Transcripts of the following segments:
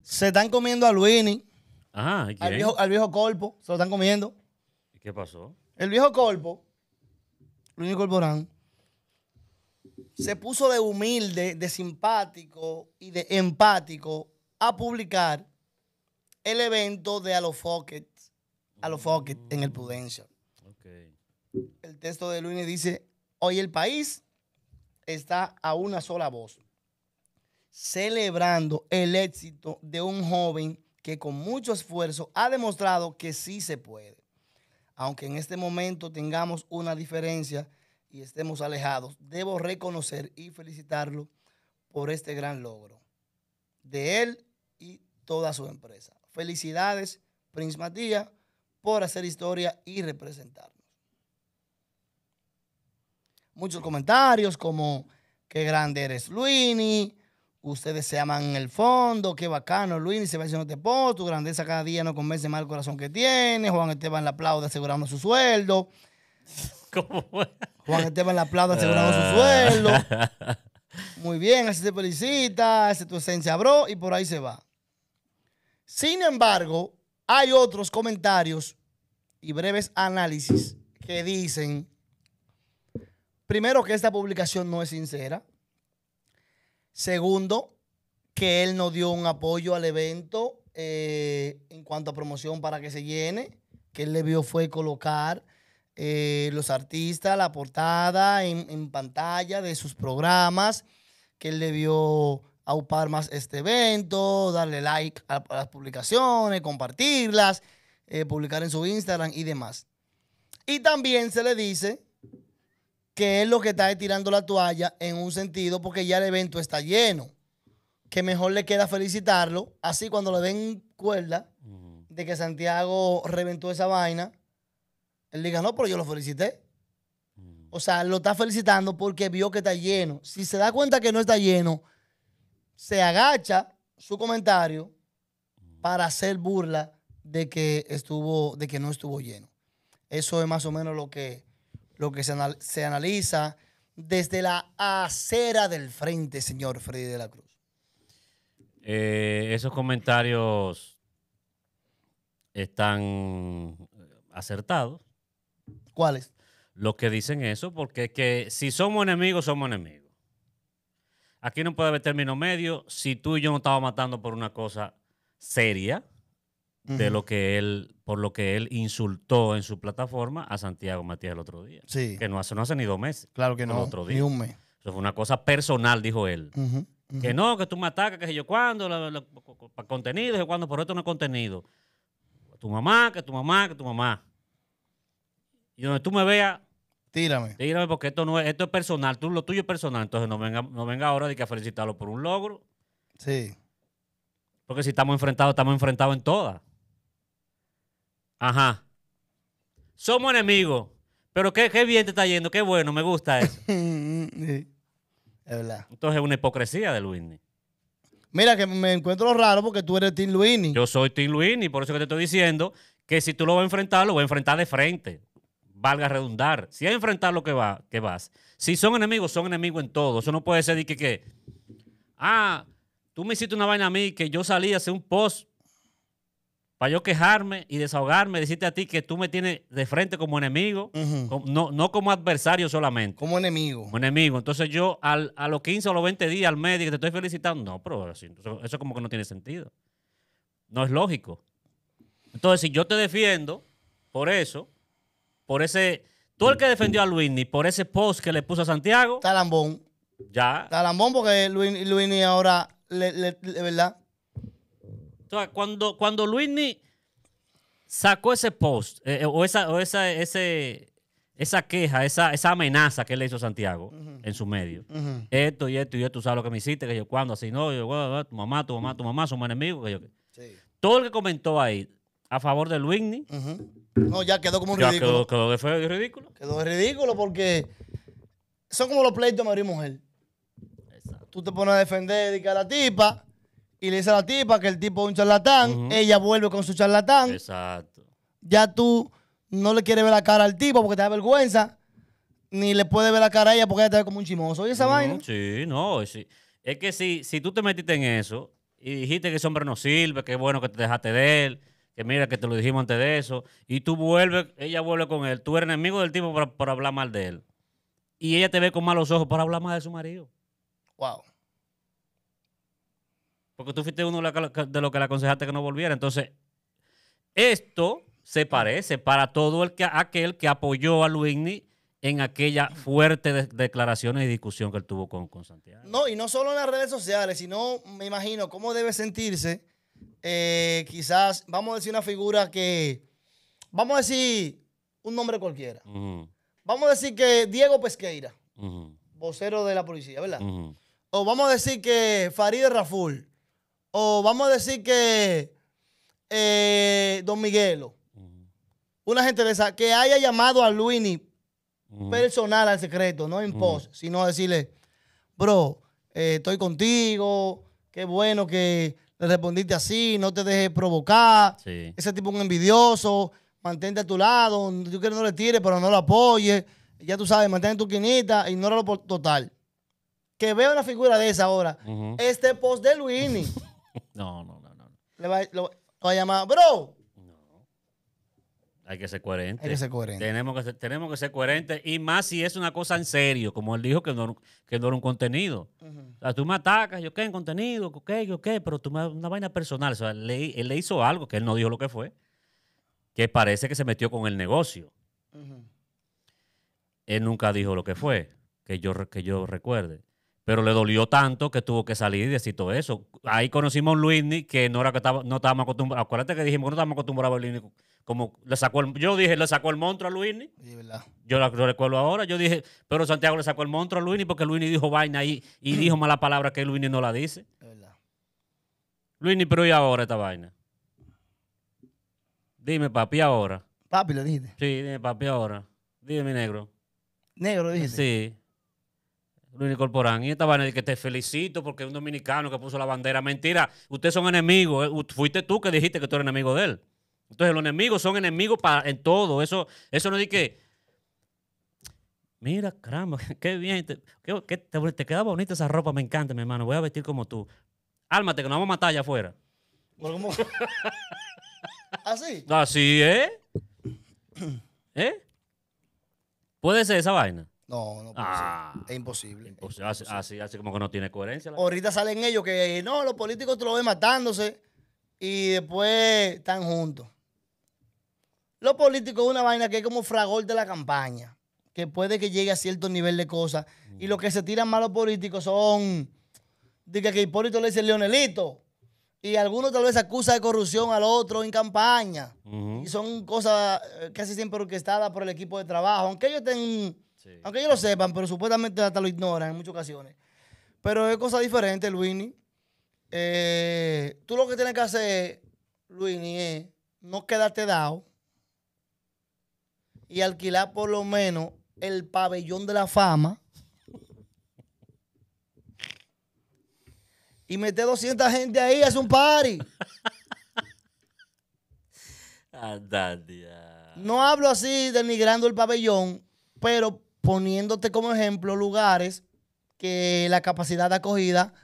Se están comiendo a Luini. Ajá, al, viejo, al Colpo. Se lo están comiendo. ¿Y qué pasó? El viejo Colpo, Luini Corporán, se puso de humilde, de simpático y de empático a publicar el evento de a los Foquet en el Prudential. El texto de Luini dice, hoy el país está a una sola voz celebrando el éxito de un joven que con mucho esfuerzo ha demostrado que sí se puede. Aunque en este momento tengamos una diferencia y estemos alejados, debo reconocer y felicitarlo por este gran logro de él y toda su empresa. Felicidades, Prince Matías, por hacer historia y representarnos. Muchos comentarios como, qué grande eres, Luini Ustedes se aman en el fondo, qué bacano, Luis, y se va diciendo te post, tu grandeza cada día no convence más el corazón que tiene. Juan Esteban la aplaude asegurando su sueldo. ¿Cómo? Juan Esteban la aplaude asegurando su sueldo. Muy bien, así se felicita, esa tu esencia, bro, y por ahí se va. Sin embargo, hay otros comentarios y breves análisis que dicen, primero que esta publicación no es sincera, Segundo, que él no dio un apoyo al evento eh, en cuanto a promoción para que se llene, que él le vio fue colocar eh, los artistas, la portada en, pantalla de sus programas, que él le vio aupar más este evento, darle like a, las publicaciones, compartirlas, eh, publicar en su Instagram y demás. Y también se le dice que es lo que está tirando la toalla en un sentido porque ya el evento está lleno. Que mejor le queda felicitarlo. Así cuando le den cuerda de que Santiago reventó esa vaina, él diga, no, pero yo lo felicité. O sea, lo está felicitando porque vio que está lleno. Si se da cuenta que no está lleno, se agacha su comentario para hacer burla de que estuvo, de que no estuvo lleno. Eso es más o menos lo que que se, analiza desde la acera del frente, señor Freddy de la Cruz. Eh, esos comentarios están eh, acertados. ¿Cuáles? Los que dicen eso, porque que si somos enemigos, somos enemigos. Aquí no puede haber término medio. Si tú y yo no estamos matando por una cosa seria, de lo que él por lo que él insultó en su plataforma a Santiago Matías el otro día. Sí. Que no hace, no hace ni dos meses. Claro que no. El Ni un mes. Eso fue una cosa personal, dijo él. Que no, que tú me atacas, que sé yo cuándo, para contenido, que cuándo, por esto no es contenido. Tu mamá, que tu mamá, que tu mamá. Y donde tú me veas. Tírame. Tírame, porque esto no es, esto es personal, tú, lo tuyo es personal. Entonces no venga, no venga ahora de que a felicitarlo por un logro. Sí. Porque si estamos enfrentados, estamos enfrentados en todas. Ajá. Somos enemigos. Pero qué, bien te está yendo, qué bueno, me gusta eso. es verdad. Entonces es una hipocresía de Luini. Mira, que me encuentro raro porque tú eres Tim Luini. Yo soy Tim Luini, por eso que te estoy diciendo que si tú lo vas a enfrentar, lo vas a enfrentar de frente. Valga redundar. Si es enfrentar lo que, va, que vas. Si son enemigos, son enemigos en todo. Eso no puede ser de que, que, ah, tú me hiciste una vaina a mí que yo salí a hacer un post para yo quejarme y desahogarme, decirte a ti que tú me tienes de frente como enemigo, no, no, como adversario solamente. Como enemigo. Como enemigo. Entonces yo a los 15 o los 20 días al médico te estoy felicitando. No, pero eso, como que no tiene sentido. No es lógico. Entonces, si yo te defiendo por eso, por ese... Tú el que defendió a Luini por ese post que le puso a Santiago. Talambón. Ya. Talambón porque Luini, ahora, le, le, ¿verdad? cuando, cuando sacó ese post eh, eh, o, esa, o esa, ese, esa queja, esa, amenaza que le hizo Santiago en su medio, esto y esto y esto, sabes lo que me hiciste, que yo cuando así no, tu mamá, tu mamá, tu mamá, somos enemigos. Todo el que comentó ahí a favor de Luigny. No, ya quedó como un ridículo. Quedó, feo y ridículo. Quedó ridículo porque son como los pleitos de marido y mujer. Tú te pones a defender, de a la tipa y le dice a la tipa que el tipo es un charlatán, ella vuelve con su charlatán. Exacto. Ya tú no le quieres ver la cara al tipo porque te da vergüenza, ni le puedes ver la cara a ella porque ella te ve como un chimoso. ¿Y esa vaina? Sí, no. Es que si, si tú te metiste en eso y dijiste que ese hombre no sirve, que es bueno que te dejaste de él, que mira que te lo dijimos antes de eso, y tú vuelves, ella vuelve con él, tú eres enemigo del tipo para hablar mal de él. Y ella te ve con malos ojos para hablar mal de su marido. Wow. Porque tú fuiste uno de los que le aconsejaste que no volviera. Entonces, esto se parece para todo el aquel que apoyó a Luigny en aquella fuerte declaración y discusión que él tuvo con, con, Santiago. No, y no solo en las redes sociales, sino me imagino cómo debe sentirse eh, quizás, vamos a decir una figura que, vamos a decir un nombre cualquiera. Vamos a decir que Diego Pesqueira, vocero de la policía, ¿verdad? O vamos a decir que Farid Raful, o vamos a decir que eh, Don Miguelo, una gente de esa, que haya llamado a Luini personal al secreto, no en post, sino decirle, bro, eh, estoy contigo, qué bueno que le respondiste así, no te dejes provocar, ese tipo es un envidioso, mantente a tu lado, yo quiero no le tires, pero no lo apoyes, ya tú sabes, mantén tu quinita, ignóralo por total. Que vea una figura de esa ahora, este post de Luini. No, no, no, no. lo, va a llamar, bro. No. Hay que ser coherente. Hay que ser coherente. Tenemos que ser, tenemos que ser coherentes. Y más si es una cosa en serio, como él dijo que no, que era un contenido. O sea, tú me atacas, yo qué, en contenido, qué, yo qué, pero tú me una vaina personal. O sea, él le hizo algo que él no dijo lo que fue, que parece que se metió con el negocio. Él nunca dijo lo que fue, que yo, que yo recuerde pero le dolió tanto que tuvo que salir y decir todo eso. Ahí conocimos a un que no era que no estábamos acostumbrados. Acuérdate que dijimos que no estábamos acostumbrados a Luisny. Como le sacó yo dije, le sacó el monstruo a Luisni. yo lo recuerdo ahora. Yo dije, pero Santiago le sacó el monstruo a Luisny porque Luisni dijo vaina ahí, y dijo mala palabra que Luini no la dice. Luini pero ¿y ahora esta vaina? Dime, papi, ahora. Papi, lo dijiste. Sí, dime, papi, ahora. Dime, mi negro. Negro, dijiste. Sí. Luis incorporan Y esta vaina de que te felicito porque es un dominicano que puso la bandera. Mentira, ustedes son enemigos. Eh, fuiste tú que dijiste que tú eres enemigo de él. Entonces, los enemigos son enemigos para, en todo. Eso, eso no es que. Mira, caramba, qué bien. Te, qué, queda bonita esa ropa, me encanta, mi hermano. Voy a vestir como tú. Álmate, que nos vamos a matar allá afuera. ¿Ah, así, ¿eh? ¿Eh? ¿Puede ser esa vaina? No, no puede ah. Es imposible. Así, así, como que no tiene coherencia. Ahorita salen ellos que no, los políticos te lo ven matándose y después están juntos. Los políticos es una vaina que es como fragol de la campaña, que puede que llegue a cierto nivel de cosas. Y lo que se tiran malos políticos son. Dice que Hipólito le dice Leonelito. Y algunos tal vez acusa de corrupción al otro en campaña. Y son cosas eh, casi siempre orquestadas por el equipo de trabajo. Aunque ellos estén aunque ellos lo sepan, pero supuestamente hasta lo ignoran en muchas ocasiones. Pero es cosa diferente, Luini. Eh, tú lo que tienes que hacer, Luini, es no quedarte dado y alquilar por lo menos el pabellón de la fama y meter 200 gente ahí, es un party. no hablo así denigrando el pabellón, pero poniéndote como ejemplo lugares que la capacidad de acogida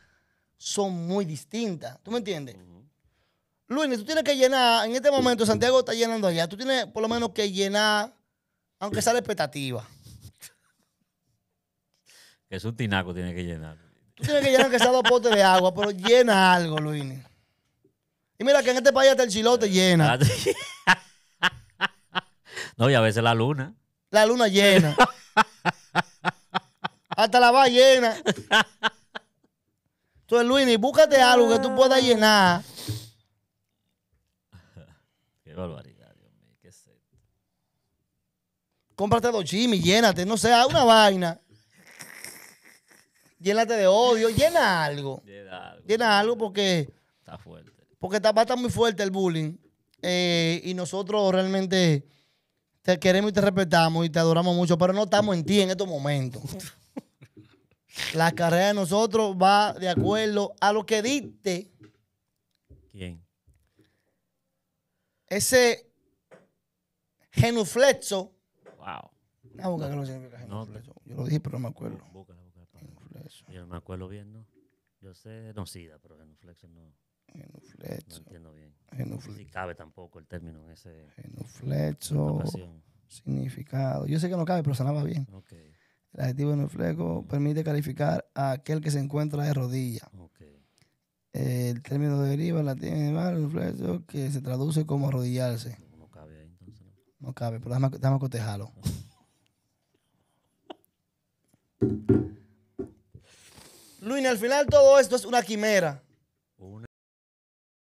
son muy distintas. ¿Tú me entiendes? Luis, tú tienes que llenar, en este momento Santiago está llenando allá, tú tienes por lo menos que llenar, aunque sea la expectativa. Es un tinaco, tiene que llenar. Tú tienes que llenar que sea dos potes de agua, pero llena algo, Luis. Y mira que en este país hasta el chilote eh, llena. no, y a veces la luna. La luna llena. Hasta la ballena. Entonces, Luini, búscate algo que tú puedas llenar. Qué barbaridad, Dios mío, qué sé. Cómprate dos chimis, llénate, no sea una vaina. Llénate de odio, llena algo. Llena algo. Llena algo porque. Está fuerte. Porque está, muy fuerte el bullying. Eh, y nosotros realmente te queremos y te respetamos y te adoramos mucho, pero no estamos en ti en estos momentos. La carrera de nosotros va de acuerdo a lo que diste. ¿Quién? Ese genuflexo. Wow. No, no, significa genuflexo. Yo lo dije, pero no me acuerdo. Yo no me acuerdo bien, ¿no? Yo sé genocida, pero genuflexo no. Genuflexo. No entiendo bien. Genuflexo. No cabe tampoco el término en ese. Genuflexo. Significado. Yo sé que no cabe, pero sonaba bien. Okay. El adjetivo en el fleco permite calificar a aquel que se encuentra de rodilla. El término deriva latín fleco que se traduce como arrodillarse. No cabe ahí entonces. No cabe, pero déjame, a cotejarlo. Luis, al final todo esto es una quimera.